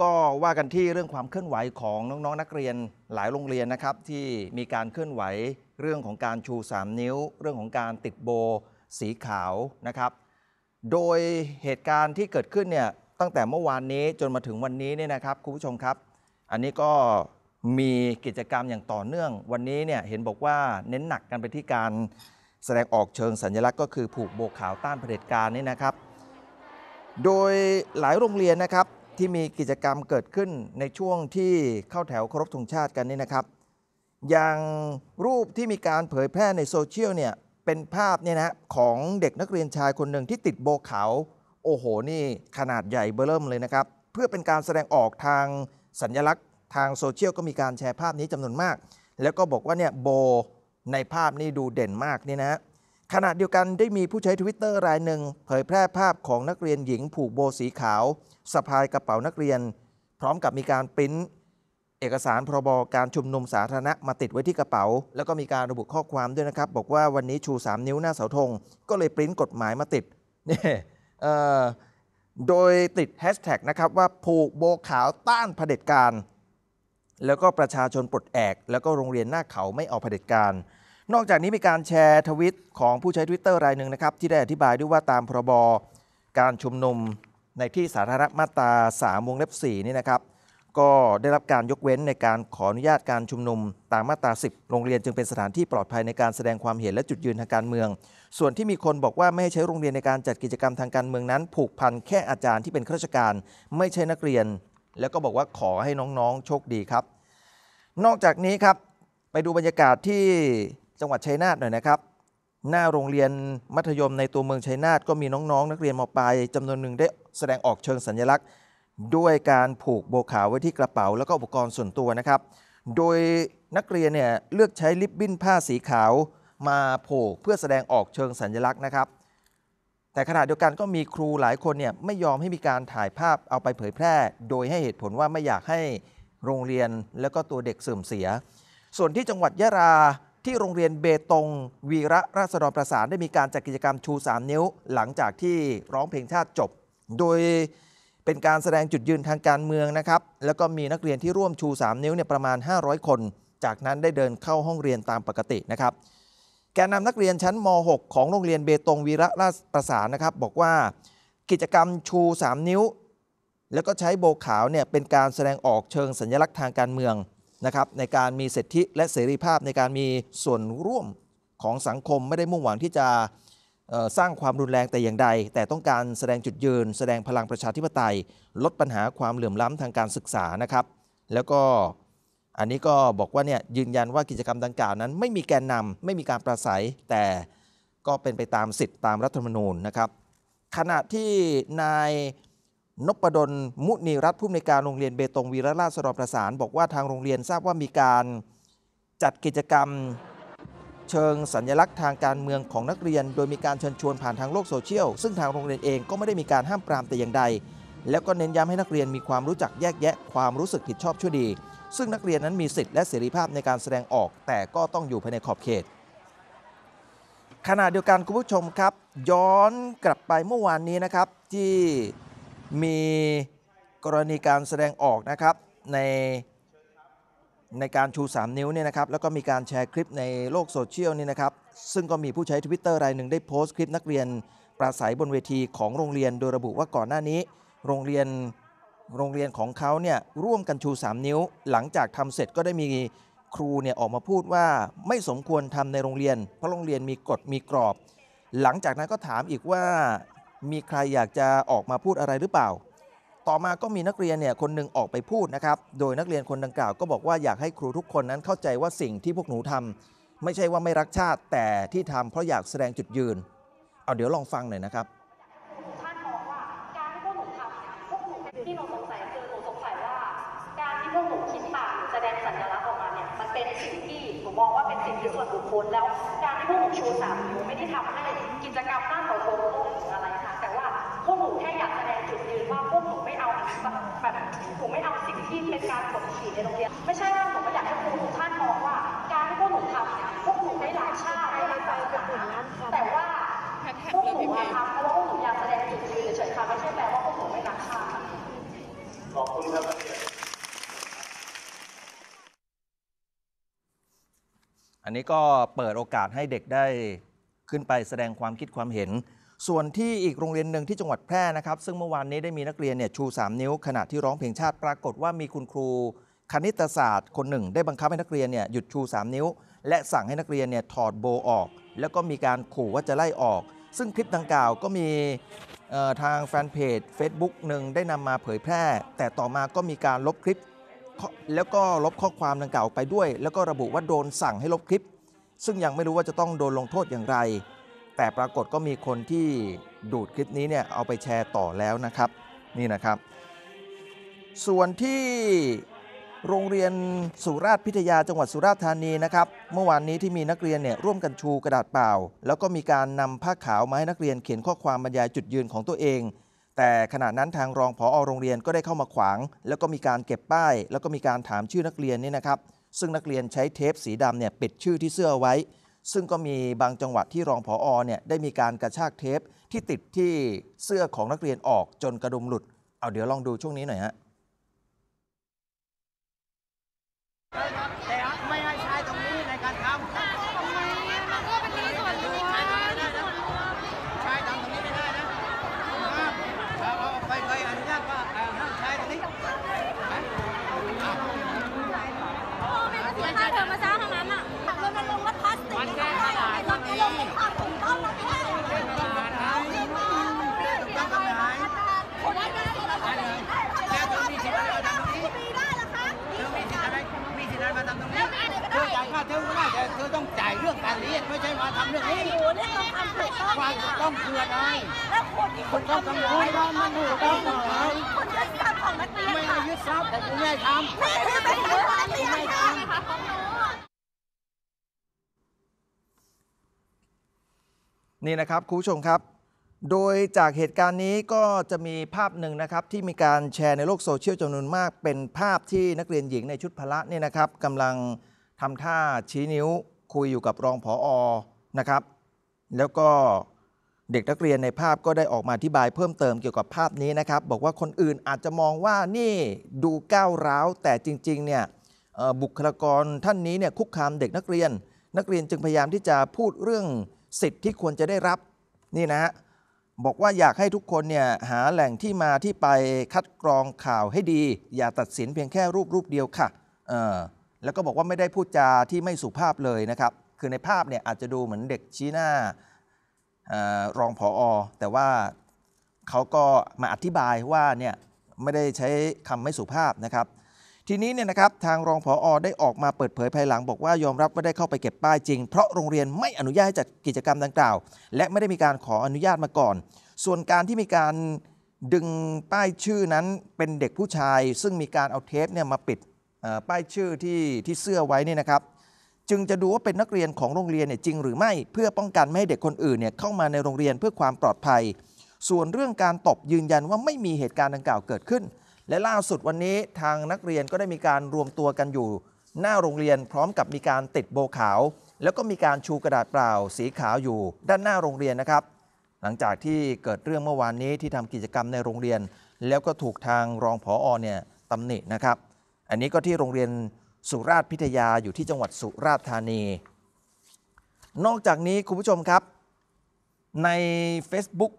ก็ว่ากันที่เรื่องความเคลื่อนไหวของน้องๆนักเรียนหลายโรงเรียนนะครับ ที่มีการเคลื่อนไหวเรื่องของการชู3นิ้ว เรื่องของการติดโบสีขาวนะครับ โดยเหตุการณ์ที่เกิดขึ้นเนี่ยตั้งแต่เมื่อวานนี้จนมาถึงวันนี้เนี่ยนะครับคุณผู้ชมครับ อันนี้ก็มีกิจกรรมอย่างต่อเนื่อง วันนี้เนี่ยเห็นบอกว่าเน้นหนักกันไปที่การแสดงออกเชิงสัญลักษณ์ ก็คือผูกโบขาวต้านเผด็จการนี่นะครับ โดยหลายโรงเรียนนะครับที่มีกิจกรรมเกิดขึ้นในช่วงที่เข้าแถวเคารพธงชาติกันนี่นะครับ อย่างรูปที่มีการเผยแพร่ในโซเชียลเนี่ยเป็นภาพเนี่ยนะของเด็กนักเรียนชายคนหนึ่งที่ติดโบเขา โอ้โห นี่ขนาดใหญ่เบ้เริ่มเลยนะครับ เพื่อเป็นการแสดงออกทางสัญลักษณ์ทางโซเชียลก็มีการแชร์ภาพนี้จำนวนมาก แล้วก็บอกว่าเนี่ยโบในภาพนี่ดูเด่นมากนี่นะขณะเดียวกันได้มีผู้ใช้ทวิตเตอร์รายหนึ่งเผยแพร่ภาพของนักเรียนหญิงผูกโบสีขาวสะพายกระเป๋านักเรียน พร้อมกับมีการปริ้นเอกสารพรบการชุมนุมสาธารณะมาติดไว้ที่กระเป๋า แล้วก็มีการระบุข้อความด้วยนะครับ บอกว่าวันนี้ชู 3 นิ้วหน้าเสาธงก็เลยปริ้นกฎหมายมาติดนี่โดยติดแฮชแท็กนะครับว่าผูกโบขาวต้านเผด็จการแล้วก็ประชาชนปลดแอก แล้วก็โรงเรียนหน้าเขาไม่เอาเผด็จการนอกจากนี้มีการแชร์ทวิตของผู้ใช้ทวิตเตอร์รายหนึ่งนะครับ ที่ได้อธิบายด้วยว่าตามพรบการชุมนุมในที่สาธารณะมาตรา3 วงเล็บ 4 นี่นะครับ ก็ได้รับการยกเว้นในการขออนุญาตการชุมนุมตามมาตรา10 โรงเรียนจึงเป็นสถานที่ปลอดภัยในการแสดงความเห็นและจุดยืนทางการเมือง ส่วนที่มีคนบอกว่าไม่ให้ใช้โรงเรียนในการจัดกิจกรรมทางการเมืองนั้น ผูกพันแค่อาจารย์ที่เป็นข้าราชการไม่ใช่นักเรียน แล้วก็บอกว่าขอให้น้องๆ โชคดีครับ นอกจากนี้ครับไปดูบรรยากาศที่จังหวัดชัยนาทหน่อยนะครับหน้าโรงเรียนมัธยมในตัวเมืองชัยนาทก็มีน้อง ๆ นักเรียนมปลายจำนวนหนึ่งได้แสดงออกเชิงสัญลักษณ์ ด้วยการผูกโบขาวไว้ที่กระเป๋า แล้วก็อุปกรณ์ส่วนตัวนะครับ โดยนักเรียนเนี่ยเลือกใช้ลิบบิ้นผ้าสีขาวมาผูกเพื่อแสดงออกเชิงสัญลักษณ์นะครับแต่ขณะเดียวกันก็มีครูหลายคนเนี่ยไม่ยอมให้มีการถ่ายภาพเอาไปเผยแพร่ โดยให้เหตุผลว่าไม่อยากให้โรงเรียนแล้วก็ตัวเด็กเสื่อมเสีย ส่วนที่จังหวัดยะลาที่โรงเรียนเบตงวีระราษฎรประสานได้มีการจัดกิจกรรมชู 3 นิ้ว หลังจากที่ร้องเพลงชาติจบ โดยเป็นการแสดงจุดยืนทางการเมืองนะครับแล้วก็มีนักเรียนที่ร่วมชู 3 นิ้วเนี่ยประมาณ 500 คน จากนั้นได้เดินเข้าห้องเรียนตามปกตินะครับแกนนำนักเรียนชั้นม .6 ของโรงเรียนเบตงวีระราษฎรประสานนะครับ บอกว่ากิจกรรมชู 3 นิ้ว แล้วก็ใช้โบขาวเนี่ยเป็นการแสดงออกเชิงสัญลักษณ์ทางการเมืองนะครับในการมีสิทธิและเสรีภาพในการมีส่วนร่วมของสังคมไม่ได้มุ่งหวังที่จะสร้างความรุนแรงแต่อย่างใด แต่ต้องการแสดงจุดยืนแสดงพลังประชาธิปไตย ลดปัญหาความเหลื่อมล้ำทางการศึกษานะครับ แล้วก็อันนี้ก็บอกว่าเนี่ยยืนยันว่ากิจกรรมดังกล่าวนั้น ไม่มีแกนนำไม่มีการประสัย แต่ก็เป็นไปตามสิทธิ์ ตามรัฐธรรมนูญนะครับ ขณะที่นายนพดล มุนีรัตผู้อำนวยการโรงเรียนเบตงวีรราชสรประสาน บอกว่าทางโรงเรียนทราบว่ามีการจัดกิจกรรม เชิงสัญลักษณ์ทางการเมืองของนักเรียนโดยมีการเชิญชวนผ่านทางโลกโซเชียลซึ่งทางโรงเรียนเองก็ไม่ได้มีการห้ามปรามแต่อย่างใด แล้วก็เน้นย้ำให้นักเรียนมีความรู้จักแยกแยะ ความรู้สึกผิดชอบชั่วดี ซึ่งนักเรียนนั้นมีสิทธิ์และเสรีภาพในการแสดงออก แต่ก็ต้องอยู่ภายในขอบเขตขณะเดียวกันคุณผู้ชมครับ ย้อนกลับไปเมื่อวานนี้นะครับที่มีกรณีการแสดงออกนะครับในในการชู 3 นิ้วเนี่ยนะครับแล้วก็มีการแชร์คลิปในโลกโซเชียลนี่นะครับซึ่งก็มีผู้ใช้ทวิตเตอรายหนึ่งได้โพสต์คลิปนักเรียนปราศัยบนเวทีของโรงเรียนโดยระบุว่าก่อนหน้านี้โรงเรียนโรงเรียนของเขาเนี่ยร่วมกันชู 3 นิ้ว หลังจากทำเสร็จก็ได้มีครูเนี่ยออกมาพูดว่าไม่สมควรทำในโรงเรียน เพราะโรงเรียนมีกฎมีกรอบ หลังจากนั้นก็ถามอีกว่ามีใครอยากจะออกมาพูดอะไรหรือเปล่า ต่อมาก็มีนักเรียนเนี่ยคนหนึ่งออกไปพูดนะครับ โดยนักเรียนคนดังกล่าว ก็บอกว่าอยากให้ครูทุกคนนั้นเข้าใจว่าสิ่งที่พวกหนูทำ ไม่ใช่ว่าไม่รักชาติแต่ที่ทำเพราะอยากแสดงจุดยืน เอาเดี๋ยวลองฟังหน่อยนะครับที่หนูสงสัยอหนูสงสัยว่า การที่พวกหนูคิดแสดงสัญลักษณ์ออกมาเนี่ยมันเป็นสิ่งที่หนูมองว่าเป็นสิ่งที่ส่วนแล้ว การที่พวกหนูชูสามนิ้วไม่ได้ทำให้กิจกรรมด้านสังคมว่าพวกหนูไม่เอาแบบแบบหนูไม่เอาสิ่งที่เป็นการกดขี่ในโรงเรียนไม่ใช่ว่าหนูไม่อยากให้ครูทุกท่านมองว่า การที่พวกหนูทำเนี่ยพวกหนูไม่หลายชาติไม่กลายศาสนนแต่ว่าพวกหนูทำเพราะว่าพวกหนูอยากแสดงจุดยืนเฉยๆค่ะไม่ใช่แปลว่าพวกหนูไม่รักชาติขอบคุณครับอันนี้ก็เปิดโอกาสให้เด็กได้ขึ้นไปแสดงความคิดความเห็นส่วนที่อีกโรงเรียนหนึ่งที่จังหวัดแพร่นะครับซึ่งเมื่อวานนี้ได้มีนักเรียนเนี่ยชู 3 นิ้ว ขณะที่ร้องเพลงชาติ ปรากฏว่ามีคุณครูคณิตศาสตร์ คนหนึ่ง ได้บังคับให้นักเรียนเนี่ยหยุดชู 3 นิ้ว และสั่งให้นักเรียนเนี่ยถอดโบออก แล้วก็มีการขู่ว่าจะไล่ออก ซึ่งคลิปดังกล่าวก็มีทางแฟนเพจ Facebook หนึ่งได้นำมาเผยแพร่ แต่ต่อมา ก็มีการลบคลิป แล้วก็ลบข้อความดังกล่าวไปด้วย แล้วก็ระบุว่าโดนสั่งให้ลบคลิป ซึ่งยังไม่รู้ว่าจะต้องโดนลงโทษอย่างไรแต่ปรากฏก็มีคนที่ดูดคลิปนี้เนี่ย เอาไปแชร์ต่อแล้วนะครับนี่นะครับ ส่วนที่โรงเรียนสุราษฎร์พิทยาจังหวัดสุราษฎร์ธานีนะครับ เมื่อวานนี้ที่มีนักเรียนเนี่ย ร่วมกันชูกระดาษเปล่า แล้วก็มีการนำผ้าขาวมาให้นักเรียนเขียนข้อความบรรยายจุดยืนของตัวเอง แต่ขณะนั้นทางรองผอโรงเรียนก็ได้เข้ามาขวางแล้วก็มีการเก็บป้าย แล้วก็มีการถามชื่อนักเรียนนี่นะครับซึ่งนักเรียนใช้เทปสีดำเนี่ยปิดชื่อที่เสื้อไว้ซึ่งก็มีบางจังหวัดที่รองผออเนี่ยได้มีการกระชากเทปที่ติดที่เสื้อของนักเรียนออกจนกระดุมหลุด เอาเดี๋ยวลองดูช่วงนี้หน่อยฮะเรื่องนต้องทำถูกต้องความถูกต้องคืออะไรแล้วคนที่คุณต้องทำทำร้ายมันถูกต้องหไหมคุณยึดทรัพย์ของนักเรียนไม่ได้ยึดทรัพย์แต่คุณแม่ทำไม่คือเป็นทรัพย์ของนักเรียนค่ะขนี่นะครับ คุณผู้ชมครับ โดยจากเหตุการณ์นี้ก็จะมีภาพหนึ่งนะครับ ที่มีการแชร์ในโลกโซเชียลจำนวนมาก เป็นภาพที่นักเรียนหญิงในชุดพละนี่นะครับกำลังทำท่าชี้นิ้วคุยอยู่กับรองผอนะครับแล้วก็เด็กนักเรียนในภาพก็ได้ออกมาอธิบายเพิ่มเติมเกี่ยวกับภาพนี้นะครับ บอกว่าคนอื่นอาจจะมองว่านี่ดูก้าวร้าวแต่จริงๆเนี่ยบุคลากรท่านนี้เนี่ยคุกคามเด็กนักเรียน นักเรียนจึงพยายามที่จะพูดเรื่องสิทธิ์ที่ควรจะได้รับนี่นะฮะบอกว่าอยากให้ทุกคนเนี่ยหาแหล่งที่มาที่ไปคัดกรองข่าวให้ดี อย่าตัดสินเพียงแค่รูปรูปเดียวค่ะแล้วก็บอกว่าไม่ได้พูดจาที่ไม่สุภาพเลยนะครับคือในภาพเนี่ยอาจจะดูเหมือนเด็กชี้หน้ารองผออแต่ว่าเขาก็มาอธิบายว่าเนี่ยไม่ได้ใช้คำไม่สุภาพนะครับ ทีนี้เนี่ยนะครับทางรองผออได้ออกมาเปิดเผยภายหลัง บอกว่ายอมรับว่าได้เข้าไปเก็บป้ายจริง เพราะโรงเรียนไม่อนุญาตให้จัดกิจกรรมดังกล่าวและไม่ได้มีการขออนุญาตมาก่อน ส่วนการที่มีการดึงป้ายชื่อนั้นเป็นเด็กผู้ชาย ซึ่งมีการเอาเทปเนี่ยมาปิดป้ายชื่อที่ที่เสื้อไว้นี่นะครับจึงจะดูว่าเป็นนักเรียนของโรงเรียนเนี่ยจริง หรือไม่เพื่อป้องกันไม่ให้เด็กคนอื่นเนี่ยเข้ามาในโรงเรียนเพื่อความปลอดภัย ส่วนเรื่องการตบยืนยันว่าไม่มีเหตุการณ์ดังกล่าวเกิดขึ้น และล่าสุดวันนี้ทางนักเรียนก็ได้มีการรวมตัวกันอยู่ หน้าโรงเรียนพร้อมกับมีการติดโบขาว แล้วก็มีการชูกระดาษเปล่าสีขาวอยู่ ด้านหน้าโรงเรียนนะครับ หลังจากที่เกิดเรื่องเมื่อวานนี้ที่ทำกิจกรรมในโรงเรียน แล้วก็ถูกทางรองผออเนี่ยตำหนินะครับ อันนี้ก็ที่โรงเรียนสุราษฎร์พิทยาอยู่ที่จังหวัดสุราษฎร์ธานี นอกจากนี้คุณผู้ชมครับ ใน Facebook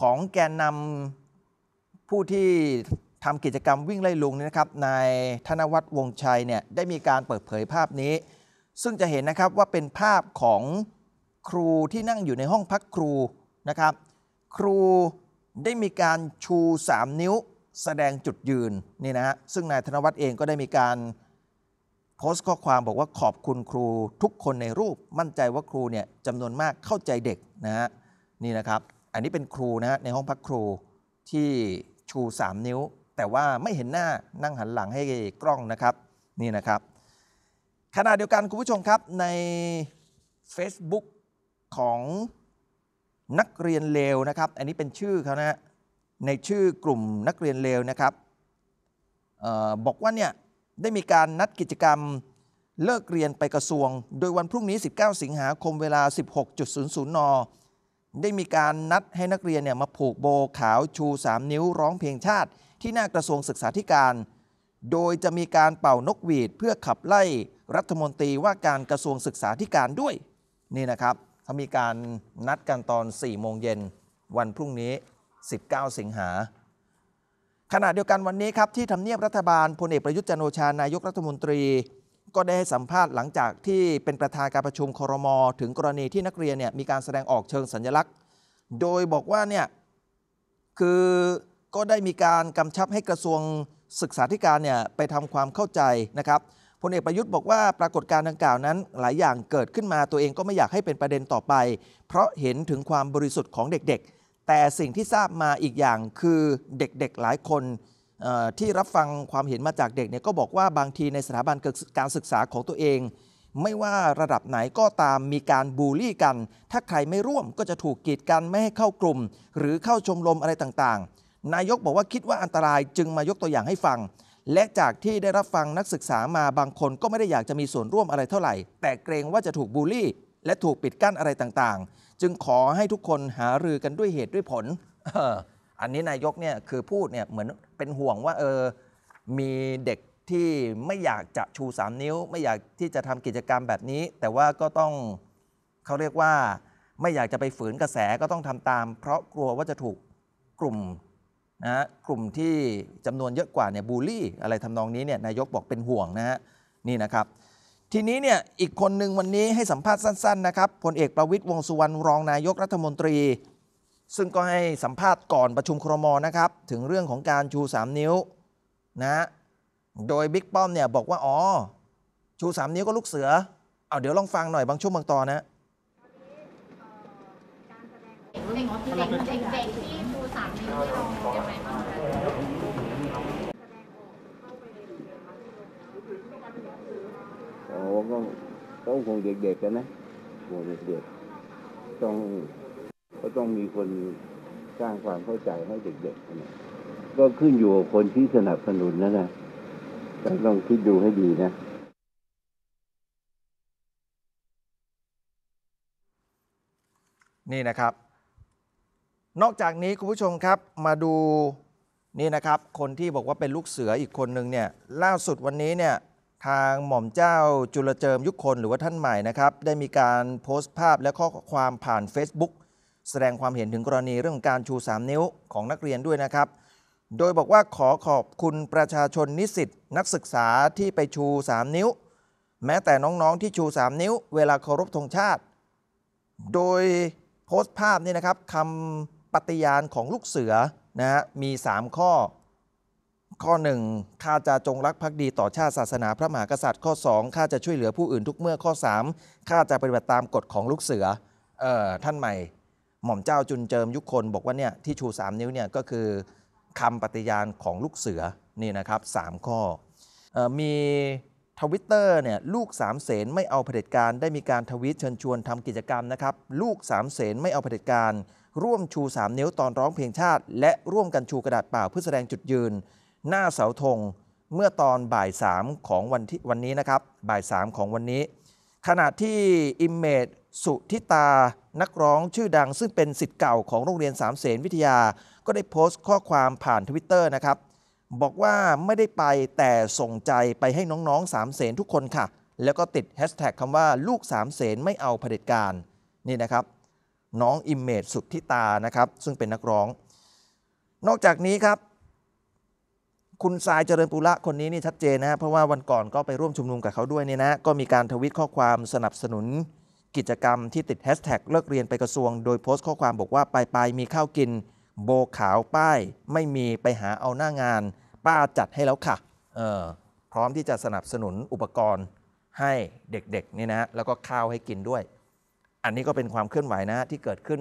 ของแกนนำผู้ที่ทำกิจกรรมวิ่งไล่ลุงนี่นะครับนายธนวัฒน์วงชัยเนี่ยได้มีการเปิดเผยภาพนี้ ซึ่งจะเห็นนะครับ ว่าเป็นภาพของครูที่นั่งอยู่ในห้องพักครูนะครับ ครูได้มีการชู 3 นิ้วแสดงจุดยืนนี่นะฮะซึ่งนายธนวัฒน์เองก็ได้มีการโพสต์ข้อความบอกว่าขอบคุณครูทุกคนในรูปมั่นใจว่าครูเนี่ยจำนวนมากเข้าใจเด็กนะฮะนี่นะครับ อันนี้เป็นครูนะฮะในห้องพักครูที่ชู 3 นิ้ว แต่ว่าไม่เห็นหน้านั่งหันหลังให้กล้องนะครับนี่นะครับขณะเดียวกันคุณผู้ชมครับใน Facebook ของนักเรียนเลวนะครับ อันนี้เป็นชื่อเขานะในชื่อกลุ่มนักเรียนเลวนะครับออบอกว่าเนี่ยได้มีการนัดกิจกรรมเลิกเรียนไปกระทรวง โดยวันพรุ่งนี้ 19 สิงหาคมเวลา 16.00นได้มีการนัดให้นักเรียนเนี่ยมาผูกโบขาวชู 3 นิ้วร้องเพลงชาติ ที่หน้ากระทรวงศึกษาธิการ โดยจะมีการเป่านกหวีดเพื่อขับไล่รัฐมนตรีว่าการกระทรวงศึกษาธิการด้วยนี่นะครับเขามีการนัดกันตอน 4 โมงเย็นวันพรุ่งนี้ 19 สิงหาขณะเดียวกันวันนี้ครับ ที่ทำเนียบรัฐบาลพลเอกประยุทธ์จันโอชานายกรัฐมนตรี ก็ได้ให้สัมภาษณ์หลังจากที่เป็นประธานการประชุมครม ถึงกรณีที่นักเรียนเนี่ยมีการแสดงออกเชิงสัญลักษณ์ โดยบอกว่าเนี่ยคือก็ได้มีการกำชับให้กระทรวงศึกษาธิการเนี่ยไปทำความเข้าใจนะครับพลเอกประยุทธ์บอกว่า ปรากฏการณ์ดังกล่าวนั้นหลายอย่างเกิดขึ้นมาตัวเองก็ไม่อยากให้เป็นประเด็นต่อไป เพราะเห็นถึงความบริสุทธิ์ของเด็กๆแต่สิ่งที่ทราบมาอีกอย่างคือเด็กๆหลายคนที่รับฟังความเห็นมาจากเด็กเนี่ยก็บอกว่าบางทีในสถาบันการศึกษาของตัวเอง ไม่ว่าระดับไหนก็ตามมีการบูลลี่กันถ้าใครไม่ร่วมก็จะถูกกีดกันไม่ให้เข้ากลุ่มหรือเข้าชมรมอะไรต่างๆ นายกบอกว่าคิดว่าอันตรายจึงมายกตัวอย่างให้ฟัง และจากที่ได้รับฟังนักศึกษามาบางคนก็ไม่ได้อยากจะมีส่วนร่วมอะไรเท่าไหร่ แต่เกรงว่าจะถูกบูลลี่ และถูกปิดกั้นอะไรต่างๆจึงขอให้ทุกคนหารือกันด้วยเหตุด้วยผล อันนี้นายกเนี่ยคือพูดเนี่ยเหมือนเป็นห่วงว่า เออมีเด็กที่ไม่อยากจะชู3 นิ้ว ไม่อยากที่จะทำกิจกรรมแบบนี้ แต่ว่าก็ต้องเขาเรียกว่า ไม่อยากจะไปฝืนกระแสก็ต้องทำตาม เพราะกลัวว่าจะถูกกลุ่มนะกลุ่มที่จำนวนเยอะกว่าเนี่ยบูลลี่ อะไรทำนองนี้เนี่ยนายกบอกเป็นห่วงนะฮะนี่นะครับทีนี้เนี่ย อีกคนหนึ่งวันนี้ให้สัมภาษณ์สั้น ๆ นะครับพลเอกประวิตยวงสุวรรณรองนายกรัฐมนตรี ซึ่งก็ให้สัมภาษณ์ก่อนประชุมครมนะครับ ถึงเรื่องของการชู 3 นิ้ว นะ โดยบิ๊กป้อมเนี่ย บอกว่า อ๋อ ชู 3 นิ้วก็ลูกเสือ เอาเดี๋ยวลองฟังหน่อยบางช่วงบางตอนนะเงก็้องคงเด็กๆกันนะคงเด็กๆต้องก็ต้องมีคนสร้างความเข้าใจให้เด็กๆนะก็ขึ้นอยู่กับคนที่สนับสนุนนะนะต้องคิดดูให้ดีนะ นี่นะครับ นอกจากนี้คุณผู้ชมครับมาดูนี่นะครับ คนที่บอกว่าเป็นลูกเสืออีกคนนึงเนี่ย ล่าสุดวันนี้เนี่ยทางหม่อมเจ้าจุลเจิมยุคคนหรือว่าท่านใหม่นะครับ ได้มีการโพสต์ภาพและข้อความผ่าน Facebook แสดงความเห็นถึงกรณีเรื่ององการชู 3 นิ้วของนักเรียนด้วยนะครับ โดยบอกว่าขอขอบคุณประชาชนนิสิตนักศึกษาที่ไปชู3นิ้ว แม้แต่น้องๆที่ชู 3 นิ้ว เวลาเคารพธงชาติ โดยโพสต์ภาพนี่นะครับคำปฏิญาณของลูกเสือนะฮะมี 3 ข้อข้อ 1 ข้าจะจงรักภักดีต่อชาติศาสนาพระมหากษัตริย์ข้อ 2 ข้าจะช่วยเหลือผู้อื่นทุกเมื่อข้อ 3 ข้าจะปฏิบัติตามกฎของลูกเสือเอ่อท่านใหม่ หม่อมเจ้าจุนเจิมยุคคนบอกว่าเนี่ยที่ชู 3 นิ้วเนี่ยก็คือคำปฏิญาณของลูกเสือ นี่นะครับ 3 ข้อออมีทวิตเตอร์เนี่ยลูกสามเสนไม่เอาเผด็จการได้มีการทวิตเชิญชวนทำกิจกรรมนะครับ ลูกสามเสนไม่เอาเผด็จการร่วมชู3นิ้วตอนร้องเพลงชาติ และร่วมกันชูกระดาษเปล่าเพื่อแสดงจุดยืนหน้าเสาธงเมื่อตอนบ่าย 3 ของวันที่วันนี้นะครับ บ่าย 3 ของวันนี้ ขณะที่อิมเมจสุทิตา นักร้องชื่อดังซึ่งเป็นสิทธิ์เก่าของโรงเรียนสามเสนวิทยา ก็ได้โพสต์ข้อความผ่านทวิตเตอร์นะครับ บอกว่าไม่ได้ไปแต่ส่งใจไปให้น้องๆสามเสนทุกคนค่ะ แล้วก็ติดแฮชแท็กคำว่าลูกสามเสนไม่เอาเผด็จการนี่นะครับน้องอิมเมจสุทิตานะครับ ซึ่งเป็นนักร้อง นอกจากนี้ครับคุณสายเจริญปุระคนนี้นี่ชัดเจนนะ เพราะว่าวันก่อนก็ไปร่วมชุมนุมกับเขาด้วยเนี่ยนะก็มีการทวิตข้อความสนับสนุนกิจกรรมที่ติดแฮชแท็กเลิกเรียนไปกระทรวง โดยโพสต์ข้อความบอกว่าไปไปมีข้าวกินโบขาวป้ายไม่มีไปหาเอาหน้างานป้าจัดให้แล้วค่ะเออพร้อมที่จะสนับสนุนอุปกรณ์ให้เด็กๆนี่นะ แล้วก็ข้าวให้กินด้วย อันนี้ก็เป็นความเคลื่อนไหวนะที่เกิดขึ้น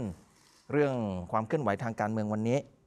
เรื่องความเคลื่อนไหวทางการเมืองวันนี้